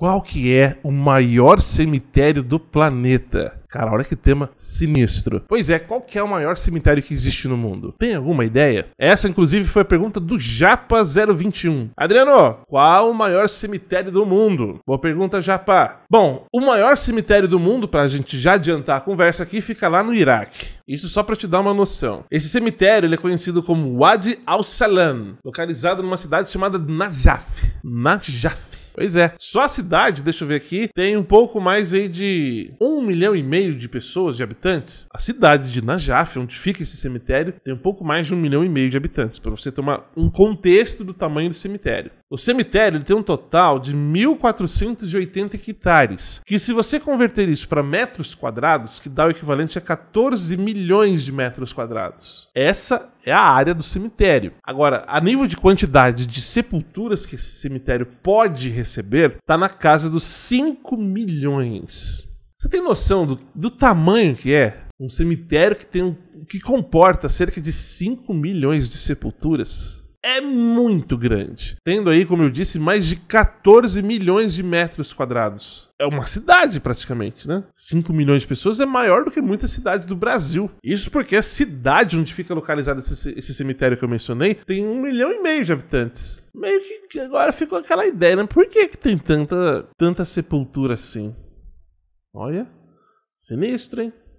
Qual que é o maior cemitério do planeta? Cara, olha que tema sinistro. Pois é, qual que é o maior cemitério que existe no mundo? Tem alguma ideia? Essa, inclusive, foi a pergunta do Japa021. Adriano, qual o maior cemitério do mundo? Boa pergunta, Japa. Bom, o maior cemitério do mundo, pra gente já adiantar a conversa aqui, fica lá no Iraque. Isso só pra te dar uma noção. Esse cemitério ele é conhecido como Wadi al-Salam, localizado numa cidade chamada Najaf. Najaf. Pois é. Só a cidade, deixa eu ver aqui, tem um pouco mais aí de um milhão e meio de pessoas, de habitantes. A cidade de Najaf, onde fica esse cemitério, tem um pouco mais de um milhão e meio de habitantes, para você tomar um contexto do tamanho do cemitério. O cemitério tem um total de 1.480 hectares, que se você converter isso para metros quadrados, que dá o equivalente a 14 milhões de metros quadrados. Essa é a área do cemitério. Agora, a nível de quantidade de sepulturas que esse cemitério pode receber, está na casa dos 5 milhões. Você tem noção do, do tamanho que é um cemitério que, tem um, que comporta cerca de 5 milhões de sepulturas? é muito grande. Tendo aí, como eu disse, mais de 14 milhões de metros quadrados. É uma cidade, praticamente, né? 5 milhões de pessoas é maior do que muitas cidades do Brasil. Isso porque a cidade onde fica localizado esse, esse cemitério que eu mencionei tem um milhão e meio de habitantes. Meio que agora ficou aquela ideia, né? Por que, que tem tanta, tanta sepultura assim? Olha, sinistro, hein?